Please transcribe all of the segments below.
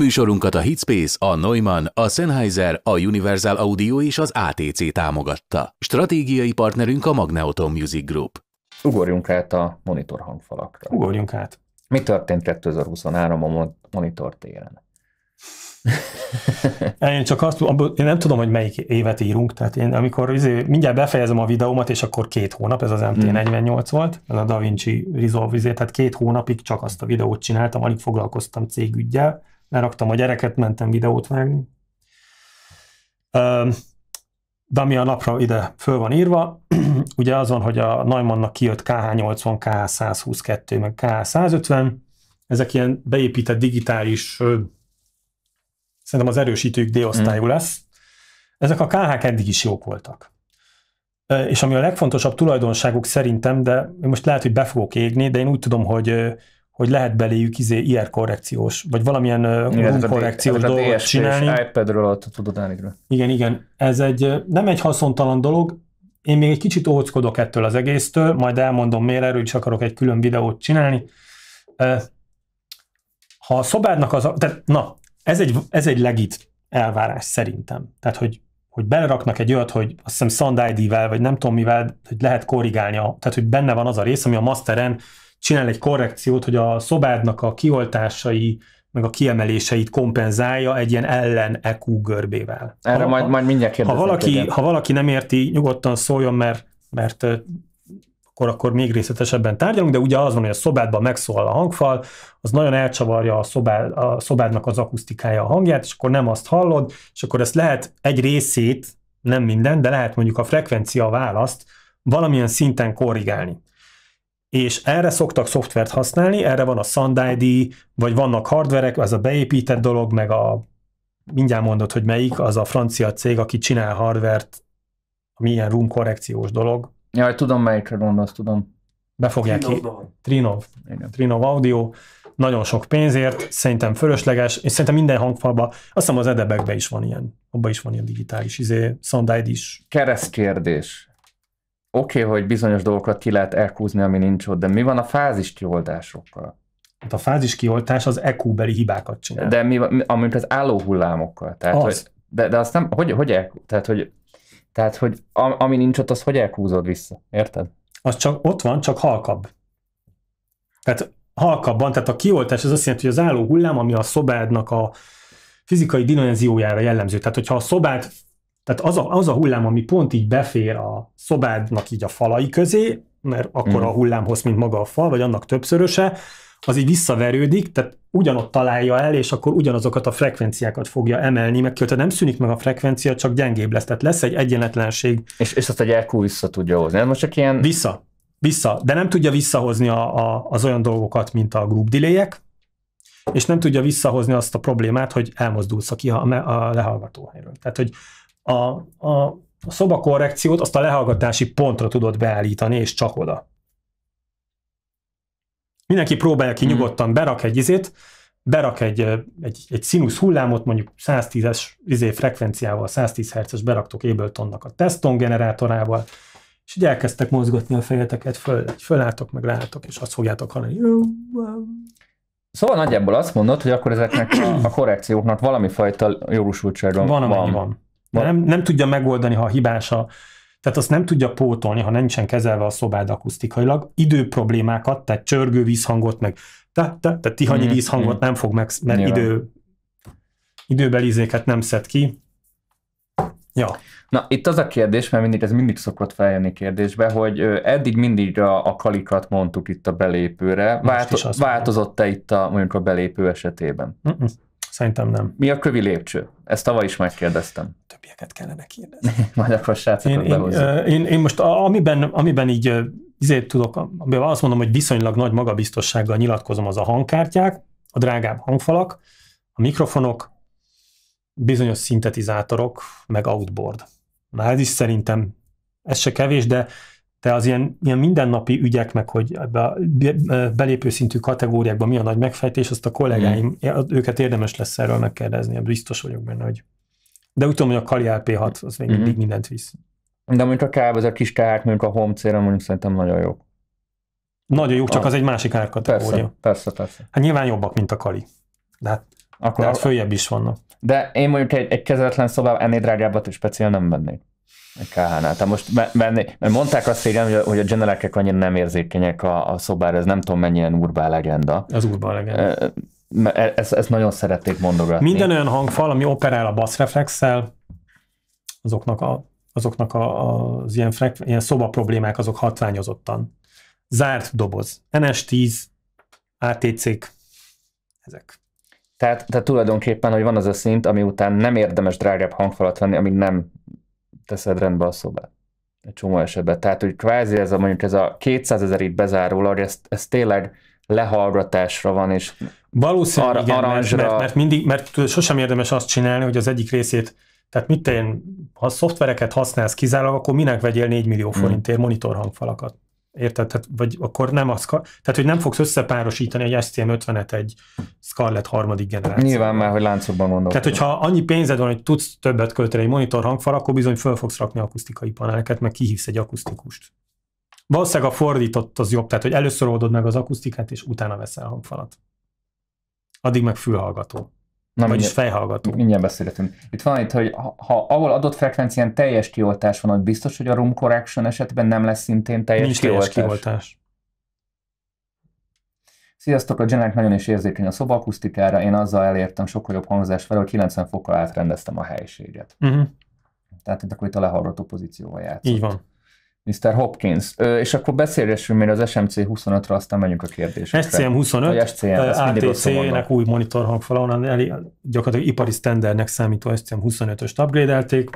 Műsorunkat a Hitspace, a Neumann, a Sennheiser, a Universal Audio és az ATC támogatta. Stratégiai partnerünk a Magneoton Music Group. Ugorjunk át a monitor hangfalakra. Ugorjunk át. Mi történt 2023 a monitor téren? én csak azt, abból, én nem tudom, hogy melyik évet írunk, tehát én amikor izé, mindjárt befejezem a videómat, és akkor két hónap, ez az MT48 hmm. volt, ez a DaVinci Resolve, izé, tehát két hónapig csak azt a videót csináltam, alig foglalkoztam cégügyjel, leraktam a gyereket, mentem videót vágni. De ami a napra ide föl van írva, ugye az van, hogy a Neumannnak kijött KH80, KH122, meg KH150, ezek ilyen beépített digitális, szerintem az erősítők D-osztályú hmm. lesz. Ezek a KH-k eddig is jók voltak. És ami a legfontosabb tulajdonságuk szerintem, de most lehet, hogy be fogok égni, de én úgy tudom, hogy hogy lehet beléjük izé, IR er korrekciós, vagy valamilyen igen, korrekciós dolgot a csinálni. iPad-ről tudod tudatánigről. Igen, igen. Ez egy, nem egy haszontalan dolog, én még egy kicsit óckodok ettől az egésztől, majd elmondom miért, erről is akarok egy külön videót csinálni. Ha a szobádnak az, tehát na, ez egy, ez egy legit elvárás szerintem. Tehát, hogy hogy beleraknak egy olyat, hogy azt hiszem Sound ID-vel, vagy nem tudom mivel, hogy lehet korrigálni, a, tehát hogy benne van az a rész, ami a masteren csinál egy korrekciót, hogy a szobádnak a kioltásai, meg a kiemeléseit kompenzálja egy ilyen ellen EQ görbével. Erre ha, majd, majd mindjárt kérdezem. Ha valaki, ha valaki nem érti, nyugodtan szóljon, mert, mert akkor, akkor még részletesebben tárgyalunk, de ugye az van, hogy a szobádban megszólal a hangfal, az nagyon elcsavarja a, szobád, a szobádnak az akusztikája a hangját, és akkor nem azt hallod, és akkor ezt lehet egy részét, nem minden, de lehet mondjuk a frekvencia választ valamilyen szinten korrigálni és erre szoktak szoftvert használni, erre van a SandID, vagy vannak hardverek, az a beépített dolog, meg a mindjárt mondod, hogy melyik, az a francia cég, aki csinál hardvert, milyen ilyen room korrekciós dolog. Jaj, tudom melyikre gondolsz, tudom. Be fogják ki. Trinov. Igen. Trinov Audio. Nagyon sok pénzért, szerintem fölösleges, és szerintem minden hangfalba, azt hiszem az edebekben is van ilyen, abban is van ilyen digitális izé, SoundID is. kérdés oké, okay, hogy bizonyos dolgokat ki lehet elkúzni, ami nincs ott, de mi van a fázis kioltásokkal? Hát a fázis kioltás az EQ-beli hibákat csinál. De mi, amint az hullámokkal, Tehát, az. Hogy, de, de azt nem, hogy, hogy el, tehát, hogy, tehát, hogy ami nincs ott, az hogy elkúzod vissza, érted? Az csak ott van, csak halkabb. Tehát halkabban, tehát a kioltás az azt jelenti, hogy az álló hullám, ami a szobádnak a fizikai dimenziójára jellemző. Tehát, hogyha a szobát tehát az a, az a hullám, ami pont így befér a szobádnak így a falai közé, mert akkor a mhm. hullámhoz, mint maga a fal, vagy annak többszöröse, az így visszaverődik, tehát ugyanott találja el, és akkor ugyanazokat a frekvenciákat fogja emelni, meg tehát nem szűnik meg a frekvencia, csak gyengébb lesz. Tehát lesz egy egyenetlenség. És, és azt egy EQ vissza tudja hozni. nem most csak ilyen... Vissza. Vissza. De nem tudja visszahozni a, a, az olyan dolgokat, mint a group delay és nem tudja visszahozni azt a problémát, hogy elmozdulsz a, kiha, a lehallgató helyről. Tehát, hogy a, a szobakorrekciót azt a lehallgatási pontra tudod beállítani, és csak oda. Mindenki próbálja ki hmm. nyugodtan, berak egy izét, berak egy, egy, egy színusz hullámot, mondjuk 110-es izé frekvenciával, 110 Hz-es beraktok Abletonnak a Teston generátorával, és így elkezdtek mozgatni a fejeteket, föl, fölálltok, meg látok, és azt fogjátok hallani. Szóval nagyjából azt mondod, hogy akkor ezeknek a korrekcióknak valami fajta jólusultsága van. Van, van. De nem, nem tudja megoldani, ha a hibása, tehát azt nem tudja pótolni, ha nincsen kezelve a szobád akusztikailag, idő problémákat, tehát csörgő vízhangot, meg te, te, te tihanyi mm, vízhangot mm. nem fog meg, mert idő, időbelizéket nem szed ki. Ja. Na, itt az a kérdés, mert mindig ez mindig szokott feljönni kérdésbe, hogy eddig mindig a, a kalikat mondtuk itt a belépőre. Válto- változott-e itt a, mondjuk a belépő esetében? Mm-mm. Szerintem nem. Mi a kövi lépcső? Ezt tavaly is megkérdeztem. Többieket kellene kérdezni. Majd akkor srácokat én, én, én, én, most amiben, amiben így azért tudok, amiben azt mondom, hogy viszonylag nagy magabiztossággal nyilatkozom, az a hangkártyák, a drágább hangfalak, a mikrofonok, bizonyos szintetizátorok, meg outboard. Na ez is szerintem, ez se kevés, de te az ilyen, ilyen mindennapi ügyek, meg hogy ebbe a belépő szintű kategóriákban mi a nagy megfejtés, azt a kollégáim, mm. őket érdemes lesz erről megkérdezni, biztos vagyok benne, hogy... De úgy tudom, hogy a Kali LP6, az még mm-hmm. mindig mindent visz. De mondjuk a káv, ez a kis kárk, mondjuk a home célra mondjuk szerintem nagyon jó. Nagyon jó, csak a... Ah. az egy másik árkategória. Persze, persze, persze. Hát nyilván jobbak, mint a Kali. De hát, Akkor de hát följebb is vannak. De én mondjuk egy, egy kezeletlen szobában ennél drágábbat is speciál nem vennék. KH-nál. Tehát most mert mondták azt igen, hogy a generákek annyira nem érzékenyek a, a szobára, ez nem tudom mennyien urbán legenda. Az urbán legenda. E- ezt, ezt nagyon szerették mondogatni. Minden olyan hangfal, ami operál a basszreflexsel, azoknak, a, azoknak a, az ilyen, frek, ilyen szoba problémák, azok hatványozottan. Zárt doboz, NS10, ATC-k, ezek. Tehát, tehát tulajdonképpen, hogy van az a szint, ami után nem érdemes drágább hangfalat venni, amíg nem teszed rendbe a szobát. Egy csomó esetben. Tehát, hogy kvázi ez a mondjuk ez a 200 ezer itt bezárólag, ez, ez tényleg lehallgatásra van, és Valószínűleg ar- igen, aranzsra. Mert, mert, mert, mindig, mert sosem érdemes azt csinálni, hogy az egyik részét tehát mit te én, ha szoftvereket használsz kizárólag, akkor minek vegyél 4 millió forintért hmm. monitor hangfalakat? Érted? Tehát, vagy akkor nem az, tehát, hogy nem fogsz összepárosítani egy STM50-et egy Scarlett harmadik generáció. Nyilván már, hogy láncokban gondolok. Tehát, hogyha annyi pénzed van, hogy tudsz többet költeni egy monitor hangfal, akkor bizony föl fogsz rakni akusztikai paneleket, meg kihívsz egy akusztikust. Valószínűleg a fordított az jobb, tehát, hogy először oldod meg az akusztikát, és utána veszel hangfalat. Addig meg fülhallgató. Na, Vagyis mindjárt, fejhallgató. Mindjárt beszélhetünk. Itt van itt, hogy ha, ha ahol adott frekvencián teljes kioltás van, hogy biztos, hogy a room correction esetben nem lesz szintén teljes Nincs kioltás. teljes kioltás. Sziasztok, a Jenek nagyon is érzékeny a szobakusztikára, én azzal elértem sokkal jobb hangzás fel, hogy 90 fokkal átrendeztem a helyiséget. Uh-huh. Tehát itt akkor itt a lehallgató pozícióval játszott. Így van. Mr. Hopkins. Ö, és akkor beszélgessünk még az SMC 25-ra, aztán megyünk a kérdésre. SCM 25, SCM, ATC-nek új monitor hangfala, onnan elé, gyakorlatilag ipari standardnek számító SCM 25-öst upgrade-elték.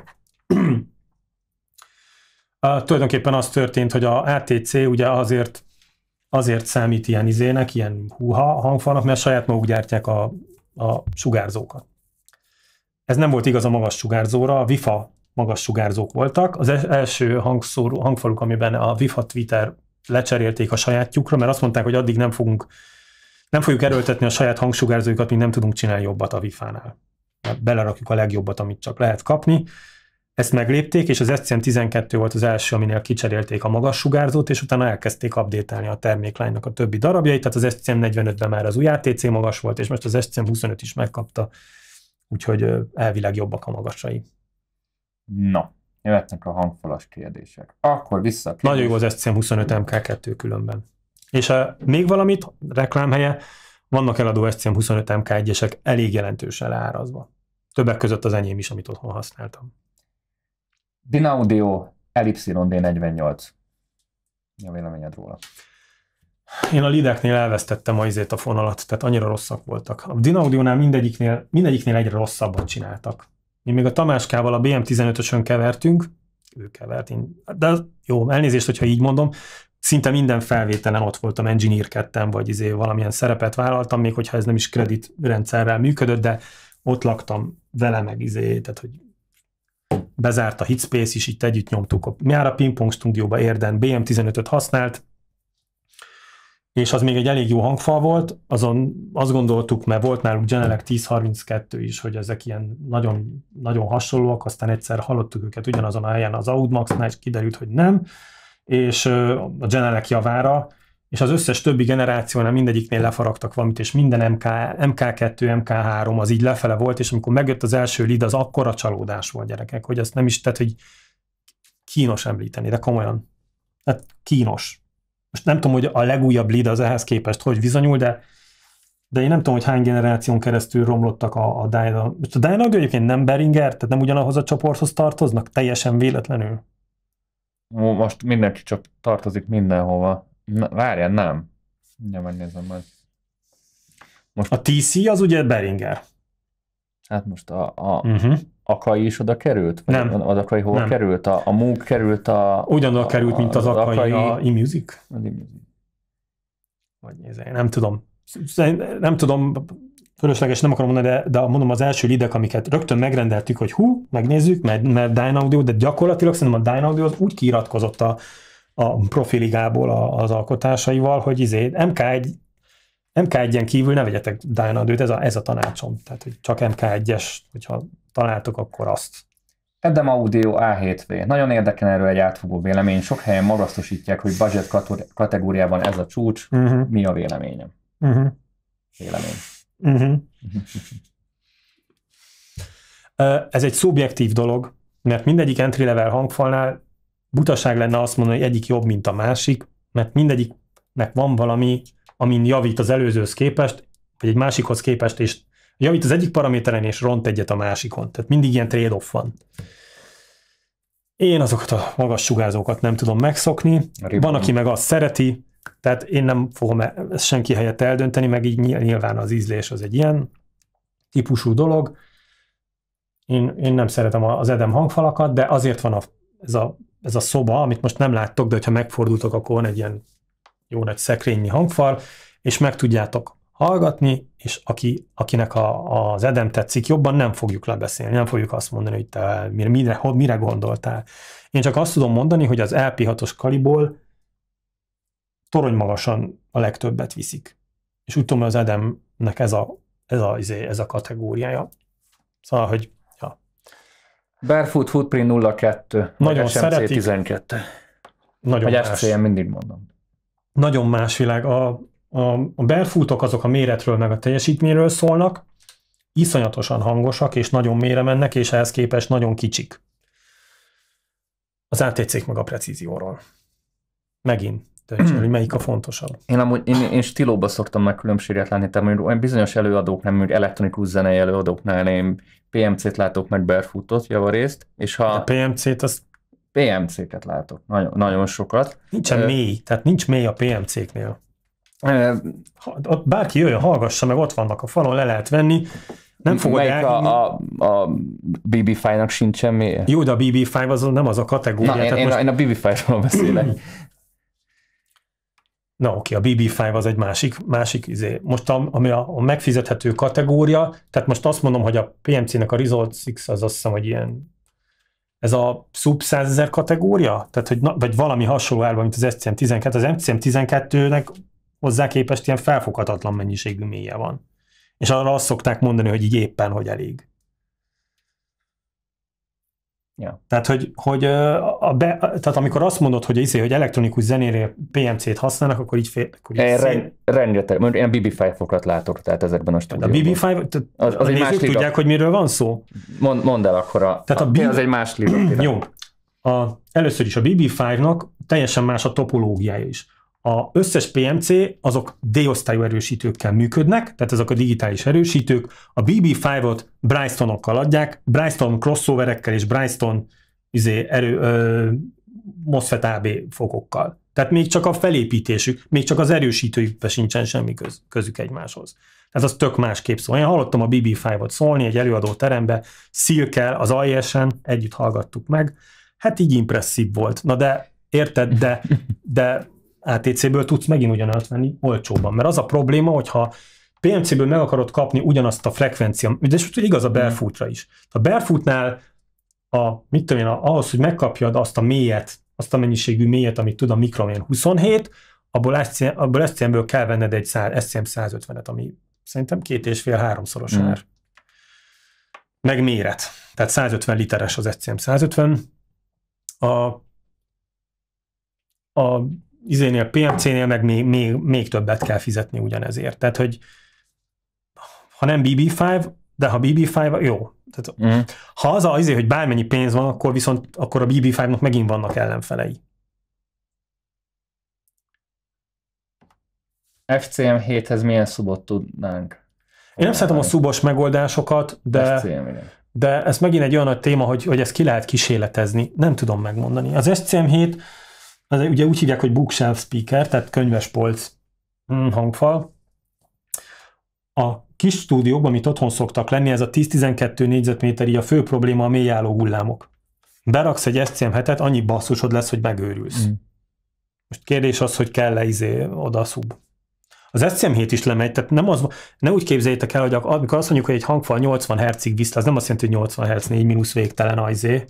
uh, tulajdonképpen az történt, hogy a ATC ugye azért azért számít ilyen izének, ilyen húha hangfalnak, mert saját maguk gyártják a, a sugárzókat. Ez nem volt igaz a magas sugárzóra, a WIFA magas sugárzók voltak. Az e-, első hangszóró, hangfaluk, amiben a Viva Twitter lecserélték a sajátjukra, mert azt mondták, hogy addig nem fogunk nem fogjuk erőltetni a saját hangsugárzóikat, mi nem tudunk csinálni jobbat a Wi-Fi-nál. Hát belerakjuk a legjobbat, amit csak lehet kapni. Ezt meglépték, és az SCM12 volt az első, aminél kicserélték a magas sugárzót, és utána elkezdték update a terméklánynak a többi darabjait, tehát az SCM45-ben már az új ATC magas volt, és most az SCM25 is megkapta, úgyhogy elvileg jobbak a magasai. Na, jöhetnek a hangfalas kérdések. Akkor vissza Nagyon jó az SCM25 MK2 különben. És a, eh, még valamit, reklámhelye, vannak eladó SCM25 MK1-esek elég jelentősen leárazva. Többek között az enyém is, amit otthon használtam. Dinaudio d 48 Mi a véleményed róla? Én a lideknél elvesztettem a izét a fonalat, tehát annyira rosszak voltak. A Dinaudio-nál mindegyiknél, mindegyiknél egyre rosszabbat csináltak mi még a Tamáskával a BM15-ösön kevertünk, ő kevert, én, de jó, elnézést, hogyha így mondom, szinte minden felvételen ott voltam, engineerkedtem, vagy izé valamilyen szerepet vállaltam, még hogyha ez nem is kreditrendszerrel működött, de ott laktam vele meg izé, tehát hogy bezárt a Hitspace is, itt együtt nyomtuk. Nyár a pingpong stúdióba érden BM15-öt használt, és az még egy elég jó hangfal volt, azon azt gondoltuk, mert volt náluk Genelec 1032 is, hogy ezek ilyen nagyon, nagyon hasonlóak, aztán egyszer hallottuk őket ugyanazon a helyen az Audmax-nál, és kiderült, hogy nem, és a Genelec javára, és az összes többi generációnál mindegyiknél lefaragtak valamit, és minden MK, MK2, MK3 az így lefele volt, és amikor megjött az első lead, az akkora csalódás volt gyerekek, hogy ezt nem is, tehát hogy kínos említeni, de komolyan. Hát kínos most nem tudom, hogy a legújabb lead az ehhez képest hogy bizonyul, de de én nem tudom, hogy hány generáción keresztül romlottak a, a Dyna. Most a Dyna egyébként nem Beringer, tehát nem ugyanahoz a csoporthoz tartoznak, teljesen véletlenül. Most mindenki csak tartozik mindenhova. Na, várjál, nem. Nem megnézem majd. Most... A TC az ugye Beringer. Hát most a, a, uh-huh. Akai is oda került? Vagy nem. Az Akai hol nem. került? A, a Moog került a... Ugyanoda került, mint az, az Akai, akai a e-music? Az e Vagy nézze, nem tudom. Nem tudom, fölösleges nem akarom mondani, de, de mondom az első lidek, amiket rögtön megrendeltük, hogy hú, megnézzük, mert, mert Dine Audio, de gyakorlatilag szerintem a Dine Audio az úgy kiiratkozott a, a profiligából a, az alkotásaival, hogy izé, MK1 MK1-en kívül ne vegyetek Dine Audio-t, ez a, ez a tanácsom. Tehát, hogy csak MK1-es, hogyha találtok akkor azt. Edem Audio A7V. Nagyon érdekel erről egy átfogó vélemény. Sok helyen magasztosítják, hogy budget kategóriában ez a csúcs. Uh-huh. Mi a véleményem? Uh-huh. Vélemény. Uh-huh. ez egy szubjektív dolog, mert mindegyik entry level hangfalnál butaság lenne azt mondani, hogy egyik jobb, mint a másik, mert mindegyiknek van valami, amin javít az előzőhöz képest, vagy egy másikhoz képest, és Javít az egyik paraméteren, és ront egyet a másikon. Tehát mindig ilyen trade-off van. Én azokat a magas sugárzókat nem tudom megszokni. Ribbon. Van, aki meg azt szereti, tehát én nem fogom e- ezt senki helyett eldönteni, meg így nyilván az ízlés az egy ilyen típusú dolog. Én, én nem szeretem az edem hangfalakat, de azért van a, ez, a, ez a szoba, amit most nem láttok, de ha megfordultok, akkor van egy ilyen jó nagy szekrényi hangfal, és meg tudjátok hallgatni, és aki, akinek a, az edem tetszik jobban, nem fogjuk lebeszélni, nem fogjuk azt mondani, hogy te mire, mire, mire gondoltál. Én csak azt tudom mondani, hogy az LP6-os kaliból torony magasan a legtöbbet viszik. És úgy tudom, hogy az edemnek ez a, ez a, izé, ez a kategóriája. Szóval, hogy ja. Barefoot Footprint 02. Nagyon SMC szeretik. 12. Nagyon Vagy más. mindig mondom. Nagyon más világ. A, a, a belfútok azok a méretről meg a teljesítményről szólnak, iszonyatosan hangosak és nagyon mélyre mennek, és ehhez képest nagyon kicsik. Az atc meg a precízióról. Megint tehát hogy melyik a fontosabb. Én amúgy, én, én stílóba szoktam meg különbséget látni, tehát mondjuk olyan bizonyos nem mondjuk elektronikus zenei előadóknál én PMC-t látok meg barefootot javarészt, és ha... A PMC-t az PMC-ket látok, nagyon, nagyon sokat. Nincsen mély, tehát nincs mély a PMC-knél ott bárki jöjjön, hallgassa meg, ott vannak a falon, le lehet venni, nem fogod Melyik el... a, a, a BB-Fi-nak sincs semmi? Jó, de a BB-Fi az nem az a kategória. Na, én, én, most... a, én a BB-Fi-ról beszélek. Na oké, a BB5 az egy másik, másik izé. Most a, ami a, a megfizethető kategória, tehát most azt mondom, hogy a PMC-nek a Result 6 az azt hiszem, hogy ilyen ez a sub 100 000 kategória? Tehát, hogy na, vagy valami hasonló árban, mint az SCM 12. Az SCM 12-nek hozzá képest ilyen felfoghatatlan mennyiségű mélye van. És arra azt szokták mondani, hogy így éppen, hogy elég. Ja. Tehát, hogy, hogy a be, tehát amikor azt mondod, hogy, izé, hogy elektronikus zenére PMC-t használnak, akkor így fél... Akkor így e, szén... Ren, rengeteg, mondjuk ilyen bb 5 fokat látok, tehát ezekben a stúdióban. A BB5, az, az a egy más tudják, hogy miről van szó? Mond, mondd el akkor a... Tehát a, a B... az egy más lila. Jó. A, először is a BB5-nak teljesen más a topológiája is a összes PMC azok D-osztályú erősítőkkel működnek, tehát ezek a digitális erősítők. A BB5-ot Brystonokkal adják, Bryston crossoverekkel és Bryston izé, erő, ö, MOSFET AB fokokkal. Tehát még csak a felépítésük, még csak az erősítőjükbe sincsen semmi köz, közük egymáshoz. Ez az tök másképp szól. Én hallottam a BB5-ot szólni egy előadó terembe, Szilkel, az AES-en, együtt hallgattuk meg. Hát így impresszív volt. Na de, érted, de, de ATC-ből tudsz megint ugyanazt venni olcsóban. Mert az a probléma, hogyha PMC-ből meg akarod kapni ugyanazt a frekvencia, de és igaz a barefootra is. A barefootnál a, mit tudom én, ahhoz, hogy megkapjad azt a mélyet, azt a mennyiségű mélyet, amit tud a mikromén 27, abból, SCM, abból SCM-ből kell venned egy szár, SCM 150-et, ami szerintem két és fél háromszoros mm. Meg méret. Tehát 150 literes az SCM 150. A, a izénél, PMC-nél meg még, még, még többet kell fizetni ugyanezért. Tehát, hogy ha nem BB5, de ha BB5, jó. Tehát, mm. Ha az az, izé, hogy bármennyi pénz van, akkor viszont akkor a BB5-nak megint vannak ellenfelei. FCM 7-hez milyen szubot tudnánk? Én nem szeretem a szubos megoldásokat, de, FCM, de ez megint egy olyan nagy téma, hogy, hogy ezt ki lehet kísérletezni. Nem tudom megmondani. Az SCM 7 ez ugye úgy hívják, hogy bookshelf speaker, tehát könyvespolc hm, hangfal. A kis stúdiókban, amit otthon szoktak lenni, ez a 10-12 négyzetméteri a fő probléma a mélyálló hullámok. Beraksz egy SCM-hetet, annyi basszusod lesz, hogy megőrülsz. Mm. Most kérdés az, hogy kell-e izé oda szub. Az SCM7 is lemegy, tehát nem az, ne úgy képzeljétek el, hogy amikor azt mondjuk, hogy egy hangfal 80 Hz-ig visz, az nem azt jelenti, hogy 80 Hz 4 mínusz végtelen izé,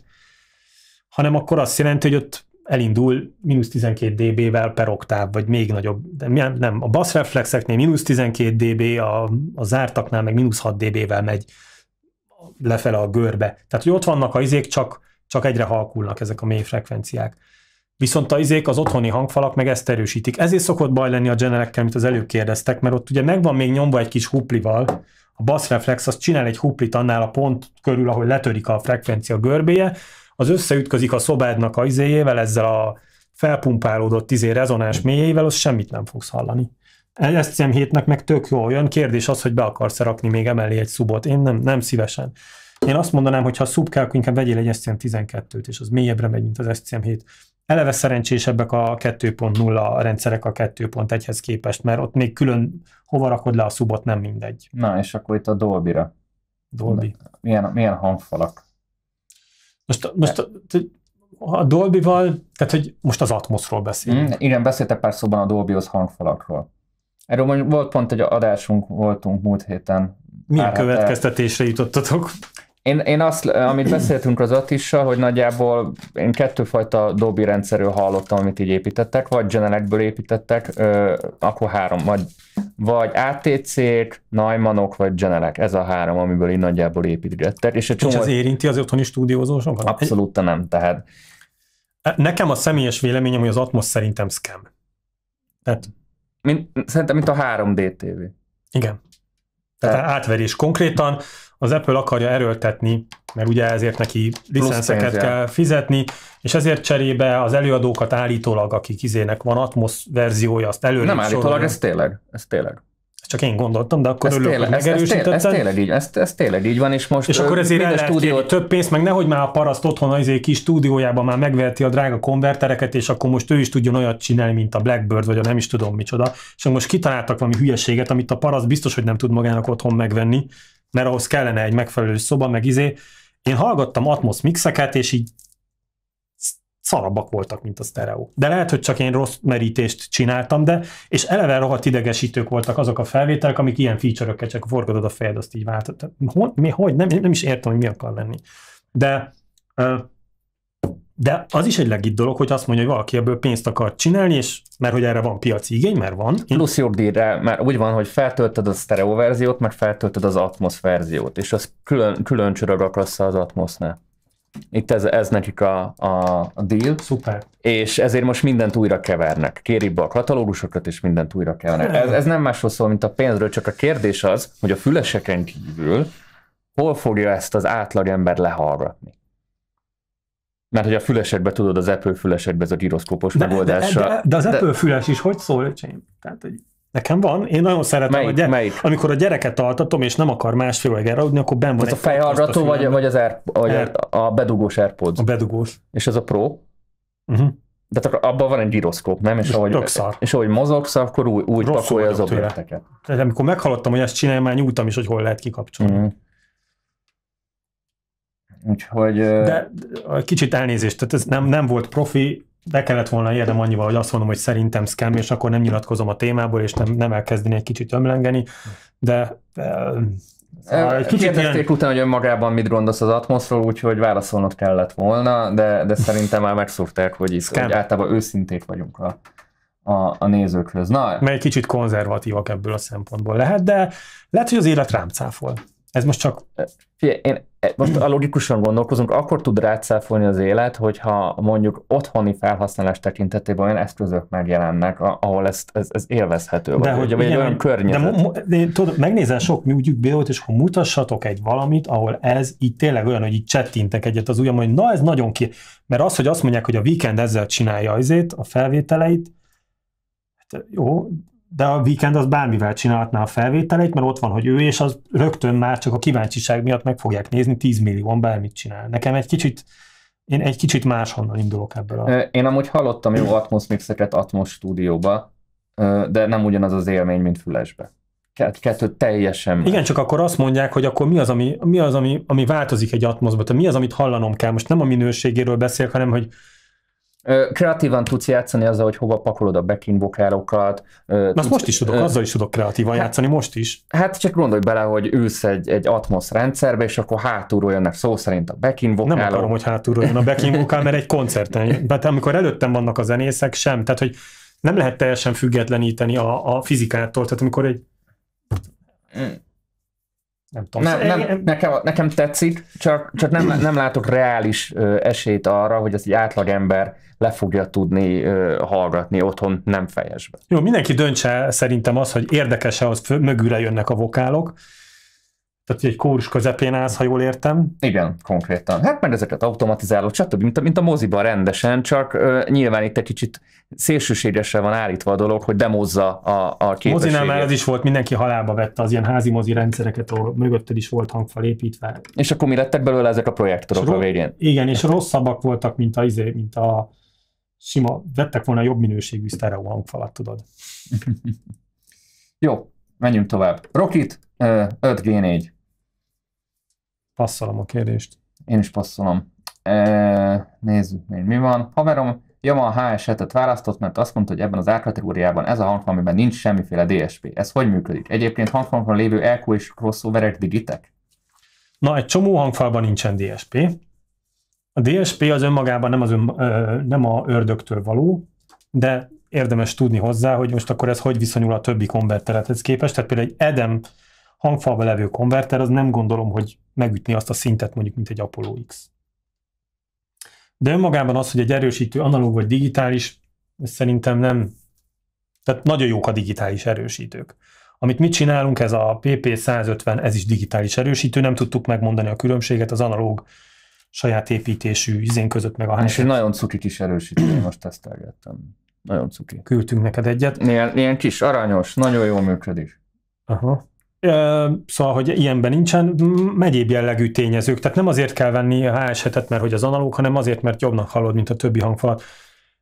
hanem akkor azt jelenti, hogy ott elindul mínusz 12 dB-vel per oktáv, vagy még nagyobb. De nem, a bass reflexeknél mínusz 12 dB, a, a zártaknál meg mínusz 6 dB-vel megy lefele a görbe. Tehát, hogy ott vannak a izék, csak, csak egyre halkulnak ezek a mély frekvenciák. Viszont a izék, az otthoni hangfalak meg ezt erősítik. Ezért szokott baj lenni a generekkel, amit az előbb kérdeztek, mert ott ugye megvan még nyomva egy kis huplival, a bass reflex az csinál egy huplit annál a pont körül, ahol letörik a frekvencia görbéje, az összeütközik a szobádnak a izéjével, ezzel a felpumpálódott izé rezonáns mélyeivel, az semmit nem fogsz hallani. Ez cm 7 meg tök jó olyan Kérdés az, hogy be akarsz rakni még emellé egy szubot. Én nem, nem szívesen. Én azt mondanám, hogy ha szub kell, akkor inkább vegyél egy SCM12-t, és az mélyebbre megy, mint az SCM7. Eleve szerencsésebbek a 2.0 rendszerek a 2.1-hez képest, mert ott még külön hova rakod le a szubot, nem mindegy. Na, és akkor itt a Dolby-ra. Dolby. Milyen, milyen hangfalak? Most, most a Dolby-val, tehát hogy most az Atmosról beszélünk. Mm, igen, beszéltek pár szóban a Dolby-hoz hangfalakról. Erről volt pont egy adásunk, voltunk múlt héten. Milyen következtetésre jutottatok? Én, én azt, amit beszéltünk az Attissal, hogy nagyjából én kettőfajta dobi rendszerről hallottam, amit így építettek, vagy genelekből építettek, ö, akkor három, vagy, vagy ATC-k, Neumanok, vagy genelek, ez a három, amiből így nagyjából építettek. És, egy csomó... és ez érinti az otthoni stúdiózósokat? Abszolút nem, tehát. E, nekem a személyes véleményem, hogy az Atmos szerintem scam. Tehát... Mint, szerintem, mint a 3D TV. Igen. Tehát, Tehát átverés konkrétan az Apple akarja erőltetni, mert ugye ezért neki licenszeket kell fizetni, és ezért cserébe az előadókat állítólag, akik izének van Atmos verziója, azt előre Nem állítólag, sorolja. ez tényleg, ez tényleg. Ezt csak én gondoltam, de akkor ez örülök, tényleg, hogy megerősítetted. Ez, ez, tényleg így, ez, ez tényleg így van, és most És akkor ezért el stúdió... több pénzt, meg nehogy már a paraszt otthon az izé kis stúdiójában már megverti a drága konvertereket, és akkor most ő is tudjon olyat csinálni, mint a Blackbird, vagy a nem is tudom micsoda. És most kitaláltak valami hülyeséget, amit a paraszt biztos, hogy nem tud magának otthon megvenni, mert ahhoz kellene egy megfelelő szoba, meg izé. Én hallgattam Atmos mixeket, és így szarabbak voltak, mint a sztereó. De lehet, hogy csak én rossz merítést csináltam, de és eleve rohadt idegesítők voltak azok a felvételek, amik ilyen feature-ökkel csak forgatod a fejed, azt így vált. Mi, hogy? Nem, nem is értem, hogy mi akar lenni. De uh, de az is egy legit dolog, hogy azt mondja, hogy valaki ebből pénzt akar csinálni, és mert hogy erre van piaci igény, mert van. Plusz díjra, mert úgy van, hogy feltöltöd a stereo verziót, mert feltöltöd az Atmos verziót, és az külön, külön csörög akarsz az Atmosnál. Itt ez, ez nekik a, a, a deal. Szuper. És ezért most mindent újra kevernek. Kéri be a katalógusokat, és mindent újra kevernek. Ez, ez nem másról szól, mint a pénzről, csak a kérdés az, hogy a füleseken kívül hol fogja ezt az ember lehallgatni. Mert hogy a fülesedbe tudod, az Apple fülesedbe ez a gyroszkópos de, megoldása. De, de, de az de... Apple füles is hogy szól, öcsém? Tehát, hogy Nekem van, én nagyon szeretem, melyik, hogy gyere, melyik? amikor a gyereket tartatom, és nem akar másfél vagy elragudni, akkor ben van Ez a fejhallgató, vagy, vagy, az Airp- vagy Air. a bedugós AirPods? A bedugós. És ez a Pro? Uh-huh. De akkor abban van egy gyroszkóp, nem? És, és, ahogy, szar. és ahogy mozogsz, akkor úgy, úgy pakolja az objekteket. Tehát amikor meghallottam, hogy ezt csinálja, már nyújtam is, hogy hol lehet kikapcsolni. Uh-huh. Úgyhogy... De kicsit elnézést, tehát ez nem, nem volt profi, be kellett volna érdem annyival, hogy azt mondom, hogy szerintem szkem, és akkor nem nyilatkozom a témából, és nem, nem elkezdeni egy kicsit ömlengeni, de Szóval egy kicsit Kérdezték ilyen... utána, hogy önmagában mit gondolsz az atmoszról, úgyhogy válaszolnod kellett volna, de, de szerintem már megszúrták, hogy itt hogy általában őszinték vagyunk a, a, a nézőkhöz. Na. Mert egy kicsit konzervatívak ebből a szempontból lehet, de lehet, hogy az élet rám cáfol. Ez most csak... Figyelj, én e, most a logikusan gondolkozunk, akkor tud rátszáfolni az élet, hogyha mondjuk otthoni felhasználás tekintetében olyan eszközök megjelennek, ahol ezt, ez, ez élvezhető, de vagy, hogy vagy egy olyan környezet. De, mo- de tudod, megnézel sok műgyük videót, és ha mutassatok egy valamit, ahol ez így tényleg olyan, hogy így csettintek egyet az ujjam, hogy na ez nagyon ki... Mert az, hogy azt mondják, hogy a Weekend ezzel csinálja azért a felvételeit, hát, jó, de a Weekend az bármivel csinálhatná a felvételeit, mert ott van, hogy ő, és az rögtön már csak a kíváncsiság miatt meg fogják nézni, 10 millióan bármit csinál. Nekem egy kicsit, én egy kicsit máshonnan indulok ebből. A... Én amúgy hallottam jó Atmos mixeket Atmos stúdióba, de nem ugyanaz az élmény, mint fülesbe. Kettő teljesen más. Igen, csak akkor azt mondják, hogy akkor mi az, ami, mi az, ami, ami változik egy tehát mi az, amit hallanom kell. Most nem a minőségéről beszélek, hanem hogy Kreatívan tudsz játszani azzal, hogy hova pakolod a backinvokálokat. Na tudsz, most is tudok, azzal is tudok kreatívan hát, játszani, most is. Hát csak gondolj bele, hogy ülsz egy, egy Atmos rendszerbe, és akkor hátulról jönnek szó szerint a vokálok. Nem akarom, hogy hátulról jön a vokál, mert egy koncerten, de amikor előttem vannak a zenészek, sem. Tehát, hogy nem lehet teljesen függetleníteni a, a fizikától. Tehát amikor egy mm. Nem tudom. Szóval nem, nem, nekem, nekem tetszik, csak, csak nem, nem látok reális esélyt arra, hogy ezt egy átlagember le fogja tudni hallgatni otthon, nem fejesbe. Jó, mindenki döntse szerintem az, hogy érdekes az mögülre jönnek a vokálok, tehát egy kórus közepén állsz, ha jól értem. Igen, konkrétan. Hát mert ezeket automatizálod, stb. Mint a, mint a moziban rendesen, csak ö, nyilván itt egy kicsit szélsőségesen van állítva a dolog, hogy demozza a, a képességet. Mozinál már ez is volt, mindenki halálba vette az ilyen házi mozi rendszereket, ahol mögötted is volt hangfal építve. És akkor mi lettek belőle ezek a projektorok a végén? Igen, és rosszabbak voltak, mint a, izé, mint a sima, vettek volna jobb minőségű sztereó hangfalat, tudod. Jó, menjünk tovább. Rocket, 5G4. Passzolom a kérdést. Én is passzolom. E, nézzük még, mi van. Haverom Yamaha HS7-et e választott, mert azt mondta, hogy ebben az árkategóriában ez a hangfal, amiben nincs semmiféle DSP. Ez hogy működik? Egyébként hangfalban lévő LQ és crossoverek digitek? Na, egy csomó hangfalban nincsen DSP. A DSP az önmagában nem, az ön, ö, nem a ördögtől való, de érdemes tudni hozzá, hogy most akkor ez hogy viszonyul a többi konverterethez képest. Tehát például egy Edem hangfalba levő konverter, az nem gondolom, hogy megütni azt a szintet mondjuk, mint egy Apollo X. De önmagában az, hogy egy erősítő analóg vagy digitális, szerintem nem, tehát nagyon jók a digitális erősítők. Amit mit csinálunk, ez a PP150, ez is digitális erősítő, nem tudtuk megmondani a különbséget az analóg saját építésű izén között meg a hányféle. És egy nagyon cuki kis erősítő, most tesztelgettem. Nagyon cuki. Küldtünk neked egyet. Ilyen, ilyen kis, aranyos, nagyon jól működik. Aha. Szóval, hogy ilyenben nincsen megyéb jellegű tényezők, tehát nem azért kell venni a HS-et, mert hogy az analóg, hanem azért, mert jobbnak hallod, mint a többi hangfalat.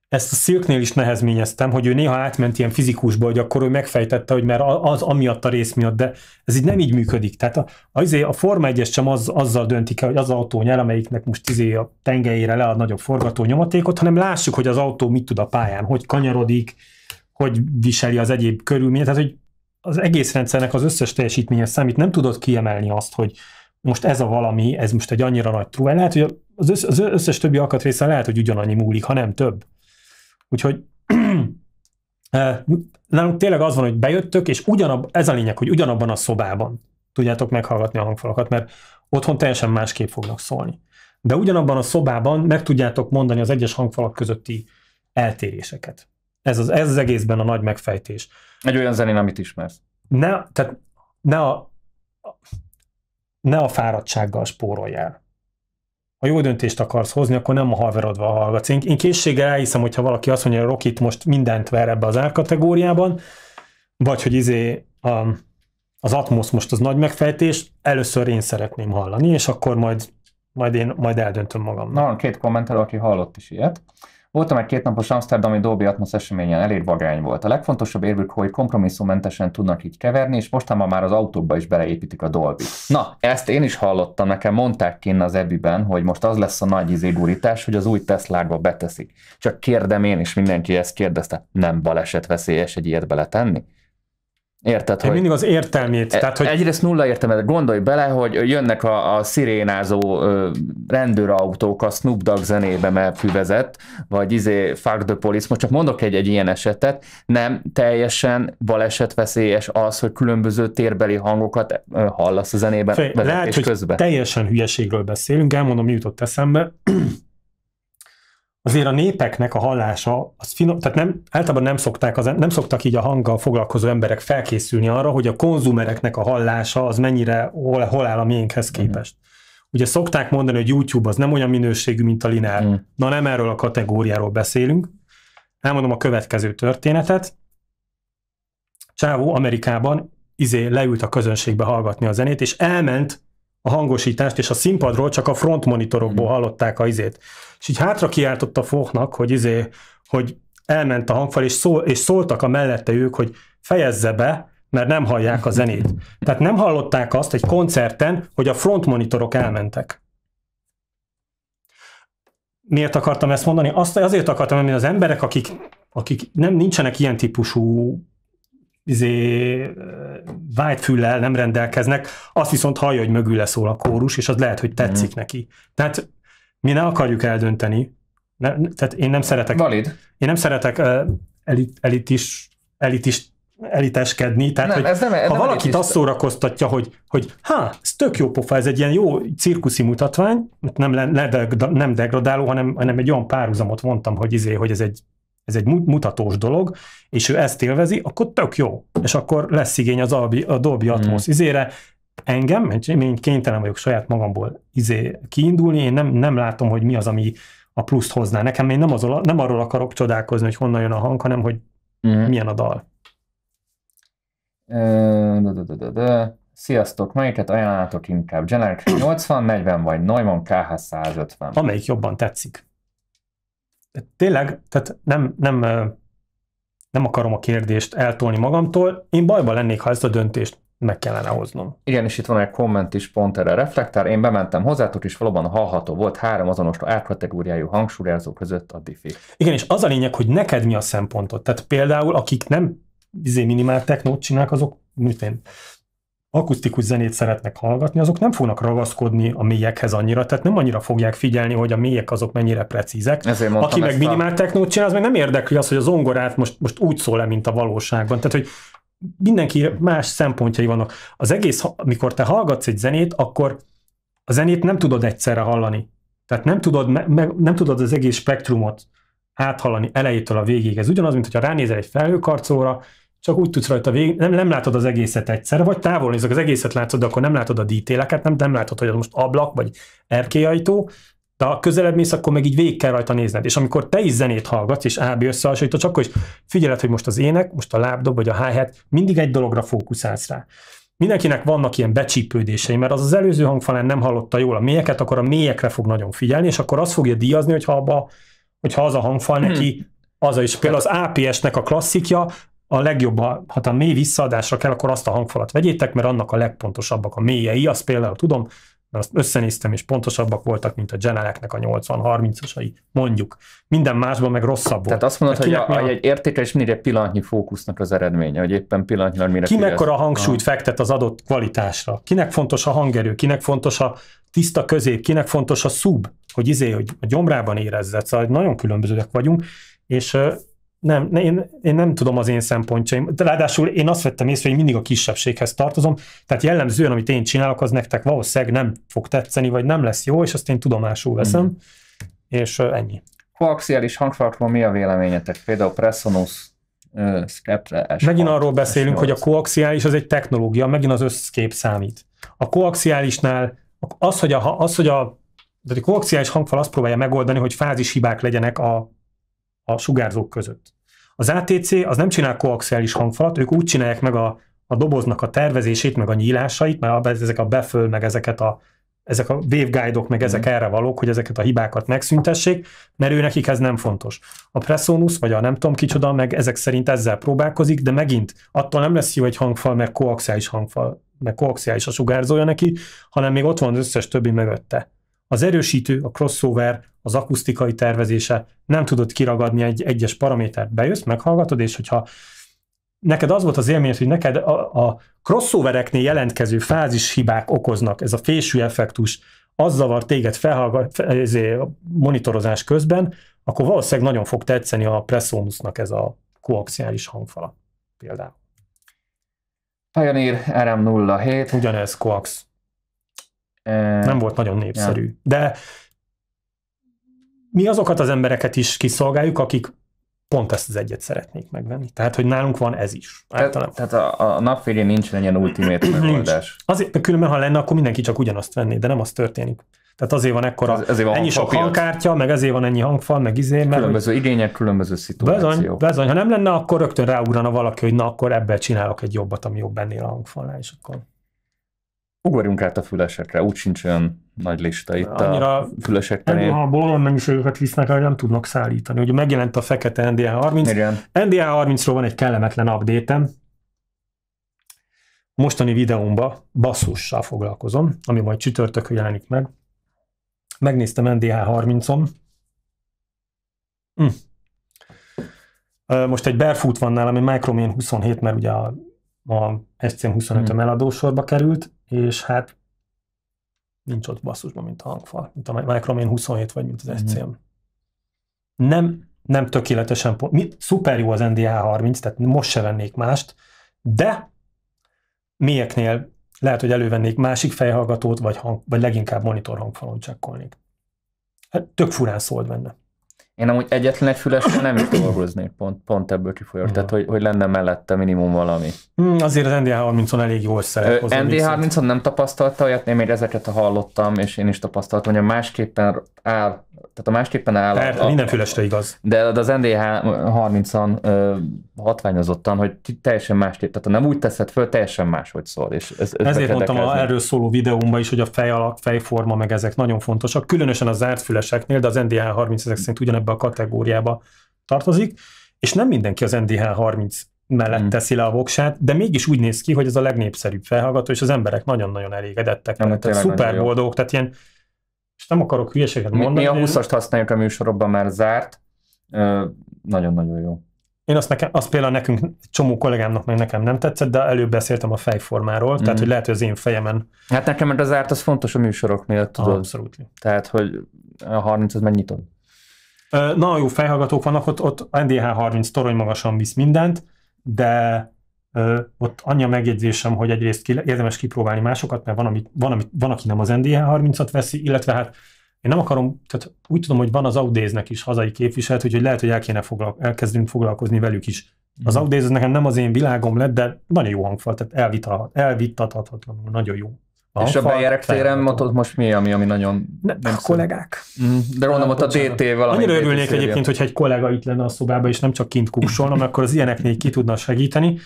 Ezt a szilknél is nehezményeztem, hogy ő néha átment ilyen fizikusba, hogy akkor ő megfejtette, hogy mert az amiatt a rész miatt, de ez így nem így működik. Tehát a, azért a Forma 1 sem az, azzal döntik el, hogy az autó nyer, amelyiknek most izé a tengelyére lead nagyobb forgatónyomatékot, hanem lássuk, hogy az autó mit tud a pályán, hogy kanyarodik, hogy viseli az egyéb körülményeket, tehát hogy az egész rendszernek az összes teljesítménye számít, nem tudod kiemelni azt, hogy most ez a valami, ez most egy annyira nagy true, lehet, hogy az, össz, az összes többi alkatrésze lehet, hogy ugyanannyi múlik, ha nem több. Úgyhogy eh, nálunk tényleg az van, hogy bejöttök, és ugyanab, ez a lényeg, hogy ugyanabban a szobában tudjátok meghallgatni a hangfalakat, mert otthon teljesen másképp fognak szólni. De ugyanabban a szobában meg tudjátok mondani az egyes hangfalak közötti eltéréseket. Ez az, ez az egészben a nagy megfejtés. Egy olyan zenén, amit ismersz. Ne, tehát ne a, ne a fáradtsággal spóroljál. Ha jó döntést akarsz hozni, akkor nem a haverodva hallgatsz. Én, én készséggel elhiszem, hogyha valaki azt mondja, hogy a Rokit most mindent ver ebbe az árkategóriában, vagy hogy izé a, um, az Atmos most az nagy megfejtés, először én szeretném hallani, és akkor majd, majd én majd eldöntöm magam. Na, két kommentelő, aki hallott is ilyet. Voltam egy kétnapos Amsterdami Dolby Atmos eseményen, elég vagány volt. A legfontosabb érvük, hogy kompromisszummentesen tudnak így keverni, és mostanában már az autóba is beleépítik a dolby Na, ezt én is hallottam, nekem mondták kinn az ebiben, hogy most az lesz a nagy izégúrítás, hogy az új teslába beteszik. Csak kérdem én, és mindenki ezt kérdezte, nem baleset veszélyes egy ilyet beletenni? Érted, Én hogy... Mindig az értelmét. E- tehát, hogy... Egyrészt nulla értelmet. Gondolj bele, hogy jönnek a, a szirénázó ö, rendőrautók a Snoop Dogg zenébe füvezett, vagy izé Fuck the Police. Most csak mondok egy, egy ilyen esetet. Nem teljesen balesetveszélyes az, hogy különböző térbeli hangokat ö, hallasz a zenében Fé, vezetés lehet, közben. Hogy teljesen hülyeségről beszélünk, elmondom, mi jutott eszembe azért a népeknek a hallása, az finom, tehát nem, általában nem szokták, az, nem szoktak így a hanggal foglalkozó emberek felkészülni arra, hogy a konzumereknek a hallása az mennyire, hol, hol áll a miénkhez mhm. képest. Mm. Ugye szokták mondani, hogy YouTube az nem olyan minőségű, mint a lineár. Mm. Na nem erről a kategóriáról beszélünk. Elmondom a következő történetet. Csávó Amerikában izé leült a közönségbe hallgatni a zenét, és elment a hangosítást, és a színpadról csak a monitorokból hmm. hallották a izét. És így hátra kiáltott a Fochnak, hogy izé, hogy elment a hangfal, és, szól, és szóltak a mellette ők, hogy fejezze be, mert nem hallják a zenét. Tehát nem hallották azt egy koncerten, hogy a frontmonitorok elmentek. Miért akartam ezt mondani? Azt, azért akartam, mert az emberek, akik, akik nem nincsenek ilyen típusú izé, füllel nem rendelkeznek, azt viszont hallja, hogy mögül leszól a kórus, és az lehet, hogy tetszik mm. neki. Tehát mi ne akarjuk eldönteni, ne, tehát én nem szeretek... Valid. Én nem szeretek uh, elit, elitis, elitis eliteskedni. Tehát, nem, hogy ez nem, ez ha nem valakit azt szórakoztatja, hogy, hogy ha, ez tök jó pofa, ez egy ilyen jó cirkuszi mutatvány, nem, nem, nem degradáló, hanem, hanem egy olyan párhuzamot mondtam, hogy izé, hogy ez egy ez egy mutatós dolog, és ő ezt élvezi, akkor tök jó. És akkor lesz igény az Albi, a Dolby hmm. Atmos hmm. izére. Engem, én kénytelen vagyok saját magamból izé kiindulni, én nem, nem látom, hogy mi az, ami a pluszt hozná. Nekem én nem, azol, nem arról akarok csodálkozni, hogy honnan jön a hang, hanem hogy hmm. milyen a dal. De de de de de. Sziasztok, melyiket ajánlátok inkább? Generic 80, 40 vagy Neumann KH 150? Amelyik jobban tetszik tényleg, tehát nem, nem, nem akarom a kérdést eltolni magamtól, én bajba lennék, ha ezt a döntést meg kellene hoznom. Igen, és itt van egy komment is pont erre reflektál. Én bementem hozzátok, és valóban hallható volt három azonos árkategóriájú hangsúlyozó között a diffi. Igen, és az a lényeg, hogy neked mi a szempontod. Tehát például, akik nem izé minimál technót csinálnak, azok mit én, akusztikus zenét szeretnek hallgatni, azok nem fognak ragaszkodni a mélyekhez annyira, tehát nem annyira fogják figyelni, hogy a mélyek azok mennyire precízek. Ezért Aki meg minimál a... technót csinál, az meg nem érdekli az, hogy a zongorát most, most úgy szól-e, mint a valóságban. Tehát, hogy mindenki más szempontjai vannak. Az egész, amikor te hallgatsz egy zenét, akkor a zenét nem tudod egyszerre hallani. Tehát nem tudod, meg nem tudod az egész spektrumot áthallani elejétől a végéig. Ez ugyanaz, mint hogyha ránézel egy felhőkarcóra, csak úgy tudsz rajta végig, nem, nem látod az egészet egyszer, vagy távol nézek, az egészet látod, de akkor nem látod a dítéleket, nem, nem látod, hogy az most ablak, vagy erkélyajtó, de ha közelebb mész, akkor meg így végig kell rajta nézned. És amikor te is zenét hallgatsz, és AB összehasonlítod, csak akkor is figyeled, hogy most az ének, most a lábdob, vagy a hi mindig egy dologra fókuszálsz rá. Mindenkinek vannak ilyen becsípődései, mert az az előző hangfalán nem hallotta jól a mélyeket, akkor a mélyekre fog nagyon figyelni, és akkor azt fogja díjazni, hogyha, abba, hogyha az a hangfal hmm. neki hmm. az a is. Például az APS-nek a klasszikja, a legjobb, ha, a mély visszaadásra kell, akkor azt a hangfalat vegyétek, mert annak a legpontosabbak a mélyei, azt például tudom, mert azt összenéztem, és pontosabbak voltak, mint a Geneleknek a 80-30-asai, mondjuk. Minden másban meg rosszabb volt. Tehát azt mondod, hogy a, a, egy értékelés mindig egy pillanatnyi fókusznak az eredménye, hogy éppen pillanatnyilag mire Ki mekkora hangsúlyt a... fektet az adott kvalitásra? Kinek fontos a hangerő? Kinek fontos a tiszta közép? Kinek fontos a szub? Hogy izé, hogy a gyomrában érezzed? Szóval nagyon különbözőek vagyunk, és nem, én, én nem tudom az én szempontjaim. De ráadásul én azt vettem észre, hogy mindig a kisebbséghez tartozom, tehát jellemzően, amit én csinálok, az nektek valószínűleg nem fog tetszeni, vagy nem lesz jó, és azt én tudomásul veszem, mm. és uh, ennyi. Koaxiális hangfarkról mi a véleményetek? Például Presonus uh, Skeptre Megint arról beszélünk, hogy a koaxiális az egy technológia, megint az összkép számít. A koaxiálisnál az, hogy a, az, hogy a, tehát a koaxiális hangfal azt próbálja megoldani, hogy fázishibák legyenek a a sugárzók között. Az ATC az nem csinál koaxiális hangfalat, ők úgy csinálják meg a, a doboznak a tervezését, meg a nyílásait, mert ezek a beföl, meg ezeket a, ezek a waveguide-ok, meg ezek mm. erre valók, hogy ezeket a hibákat megszüntessék, mert ő nekik ez nem fontos. A Presonus, vagy a nem tudom kicsoda, meg ezek szerint ezzel próbálkozik, de megint attól nem lesz jó egy hangfal, mert koaxiális hangfal, mert koaxiális a sugárzója neki, hanem még ott van az összes többi mögötte. Az erősítő, a crossover, az akusztikai tervezése, nem tudod kiragadni egy egyes paramétert. Bejössz, meghallgatod, és hogyha neked az volt az élmény, hogy neked a, a crossovereknél jelentkező fázishibák okoznak, ez a fésű effektus, az zavar téged felhallgat, monitorozás közben, akkor valószínűleg nagyon fog tetszeni a Presonusnak ez a koaxiális hangfala például. Pioneer RM07. Ugyanez koax. E... Nem volt nagyon népszerű. Ja. De mi azokat az embereket is kiszolgáljuk, akik pont ezt az egyet szeretnék megvenni. Tehát, hogy nálunk van ez is. Te, tehát a, a napfélén nincsen ilyen ultimate megoldás. Azért, különben ha lenne, akkor mindenki csak ugyanazt venné, de nem az történik. Tehát azért van ekkora, az, ezért van ennyi sok hangkártya, meg ezért van ennyi hangfal, meg izé, mert... Különböző hogy... igények, különböző szituációk. Bezony, bezony, ha nem lenne, akkor rögtön ráugrana valaki, hogy na, akkor ebből csinálok egy jobbat, ami jobb ennél a hangfalnál, és akkor... Ugorjunk át a fülesekre, úgy sincs olyan nagy lista itt Annyira, a fülesek terén. Ha bolon nem is őket visznek, hogy nem tudnak szállítani. Ugye megjelent a fekete NDA 30 Igen. NDH30-ról van egy kellemetlen update Mostani videómba basszussal foglalkozom, ami majd csütörtökön jelenik meg. Megnéztem NDH30-on. Hm. Most egy barefoot van nálam, egy Micromain 27, mert ugye a, a SCM 25-öm hm. eladósorba került, és hát nincs ott basszusban, mint a hangfal, mint a Micromain 27 vagy, mint az SCM. Mm-hmm. Nem, nem tökéletesen, mi, szuper jó az NDA 30, tehát most se vennék mást, de mélyeknél lehet, hogy elővennék másik fejhallgatót, vagy, hang, vagy leginkább monitor hangfalon csekkolnék. Hát tök furán szólt benne. Én amúgy egyetlen egy fülesen nem is dolgoznék, pont, pont ebből kifolyólag, tehát hogy, hogy lenne mellette minimum valami. Hmm, azért az ndh 30 on elég jó szerep. ndh 30 on nem tapasztalta olyat, én még ezeket hallottam, és én is tapasztaltam, hogy a másképpen áll tehát a másképpen áll. Persze, a, mindenfülesre igaz. De, az NDH 30-an ö, hatványozottan, hogy teljesen tép, tehát ha nem úgy teszed föl, teljesen máshogy szól. És ez, ez Ezért mondtam a erről szóló videómban is, hogy a fej alak, fejforma, meg ezek nagyon fontosak, különösen a zárt füleseknél, de az NDH 30 ezek szerint ugyanebbe a kategóriába tartozik, és nem mindenki az NDH 30 mellett hmm. teszi le a voksát, de mégis úgy néz ki, hogy ez a legnépszerűbb felhallgató, és az emberek nagyon-nagyon elégedettek. Nem, tehát szuper boldogok, tehát ilyen és nem akarok hülyeséget mondani. Mi, mi a 20-ast használjuk a műsorokban, már zárt. Nagyon-nagyon jó. Én azt, nekem, azt például nekünk, csomó kollégámnak meg nekem nem tetszett, de előbb beszéltem a fejformáról, mm. tehát mhm. hogy lehet, hogy az én fejemen... Hát nekem mert az árt az fontos a miatt, tudod. Abszolút. Tehát, hogy a 30 az ad? Na jó fejhallgatók vannak, ott, ott NDH 30 torony magasan visz mindent, de ott annyi a megjegyzésem, hogy egyrészt ki, érdemes kipróbálni másokat, mert van, ami, van, ami, van aki nem az NDH30-at veszi, illetve hát én nem akarom, tehát úgy tudom, hogy van az Audéznek is hazai képviselet, úgyhogy lehet, hogy el kéne foglal, elkezdünk foglalkozni velük is. Az mhm. Audéz nekem nem az én világom lett, de nagyon jó hangfal, tehát elvitathatatlanul nagyon jó. A és a bejerek téren ott most mi, ami, ami nagyon... Ne, nem a kollégák. Mm, de gondolom ott a DT valami. Annyira örülnék egyébként, hogyha egy kollega itt lenne a szobában, és nem csak kint kuksolna, mert akkor az ilyeneknél ki tudna segíteni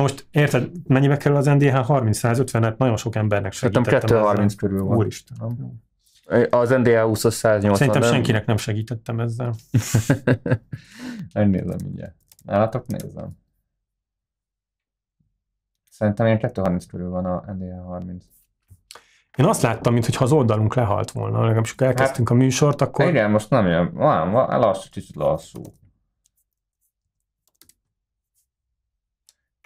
most érted, mennyibe kerül az NDH? 30-150, hát nagyon sok embernek segítettem. Szerintem 2,30 körül van. Úristen. Az NDA 20 180. Szerintem nem? senkinek nem segítettem ezzel. Megnézem mindjárt. Nálatok nézem. Szerintem ilyen 230 körül van a NDA 30. Én azt láttam, mintha az oldalunk lehalt volna, legalábbis amikor elkezdtünk hát, a műsort, akkor... Igen, most nem jön. van, lassú, kicsit lassú.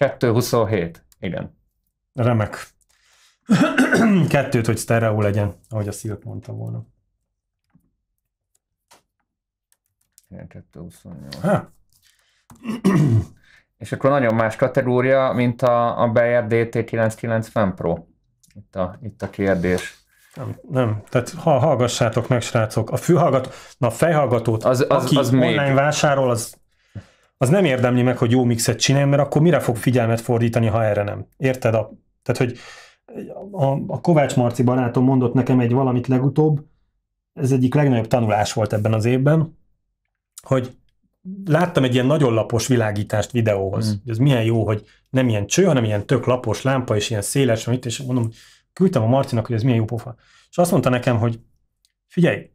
2.27, igen. Remek. Kettőt, hogy sztereó legyen, ahogy a Szilk mondta volna. Igen, 2.28. Ha. És akkor nagyon más kategória, mint a, a Bayer DT990 Pro. Itt a, itt a kérdés. Nem, nem. Tehát ha hallgassátok meg, srácok, a fülhallgató, na a fejhallgatót, az, az, aki az online még. vásárol, az az nem érdemli meg, hogy jó mixet csinálj, mert akkor mire fog figyelmet fordítani, ha erre nem. Érted? A, tehát, hogy a, a Kovács Marci barátom mondott nekem egy valamit legutóbb, ez egyik legnagyobb tanulás volt ebben az évben, hogy láttam egy ilyen nagyon lapos világítást videóhoz. Mm. Ez milyen jó, hogy nem ilyen cső, hanem ilyen tök lapos lámpa, és ilyen széles, amit, és mondom, küldtem a Marcinak, hogy ez milyen jó pofa. És azt mondta nekem, hogy figyelj,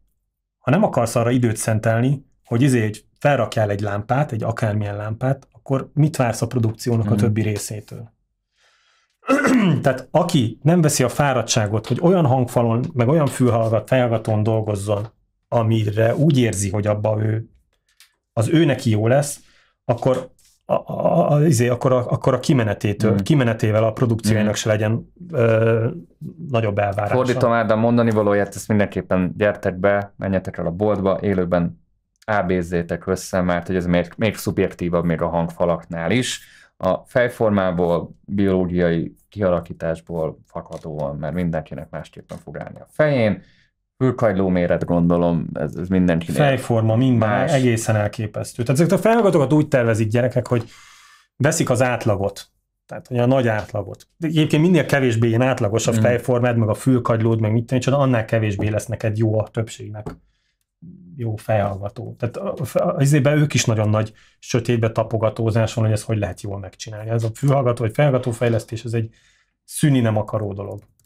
ha nem akarsz arra időt szentelni, hogy izé egy felrakjál egy lámpát, egy akármilyen lámpát, akkor mit vársz a produkciónak mm. a hmm. többi részétől? Tehát aki nem veszi a fáradtságot, hogy olyan hangfalon, meg olyan fülhallgat, felhallgatón dolgozzon, amire úgy érzi, hogy abba ő, az ő neki jó lesz, akkor a, a, a, izé, akkor, a, akkor a kimenetétől, mm. kimenetével a produkciójának mm. se legyen ö, nagyobb elvárása. Fordítom Ádám mondani valóját, ezt mindenképpen gyertek be, menjetek el a boltba, élőben ábézzétek össze, mert hogy ez még, még szubjektívabb még a hangfalaknál is. A fejformából, biológiai kialakításból fakadóan, mert mindenkinek másképpen fog állni a fején. Fülkajló méret gondolom, ez, ez mindenkinek Fejforma, minden, más. egészen elképesztő. Tehát ezeket a felhallgatókat úgy tervezik gyerekek, hogy veszik az átlagot, tehát hogy a nagy átlagot. De egyébként minél kevésbé ilyen átlagos a mm. fejformád, meg a fülkagylód, meg mit tenni, csak annál kevésbé lesz neked jó a többségnek jó fejhallgató. Tehát azért ők is nagyon nagy sötétbe tapogatózás van, hogy ezt hogy lehet jól megcsinálni. Ez a fülhallgató vagy fejhallgató fejlesztés, ez egy szűni nem akaró dolog.